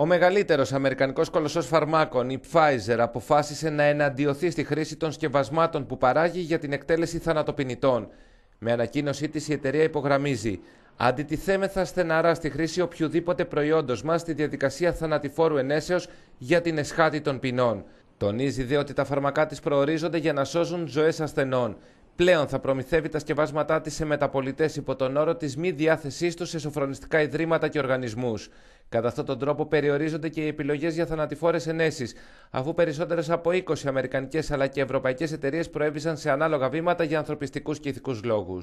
Ο μεγαλύτερος Αμερικανικός κολοσσός φαρμάκων, η Pfizer, αποφάσισε να εναντιωθεί στη χρήση των σκευασμάτων που παράγει για την εκτέλεση θανατοποιητών, Με ανακοίνωσή της, η εταιρεία υπογραμμίζει: Αντιτιθέμεθα στεναρά στη χρήση οποιοδήποτε προϊόντος μας στη διαδικασία θανατηφόρου ενέσεως για την εσχάτη των ποινών. Τονίζει δε ότι τα φαρμακά της προορίζονται για να σώζουν ζωές ασθενών. Πλέον θα προμηθεύει τα σκευάσματά της σε μεταπολιτές υπό τον όρο της μη διάθεσής του σε σοφρονιστικά ιδρύματα και οργανισμούς. Κατά αυτόν τον τρόπο περιορίζονται και οι επιλογές για θανατηφόρες ενέσεις, αφού περισσότερες από 20 Αμερικανικές αλλά και ευρωπαϊκές εταιρείες προέβησαν σε ανάλογα βήματα για ανθρωπιστικούς και ηθικούς λόγους.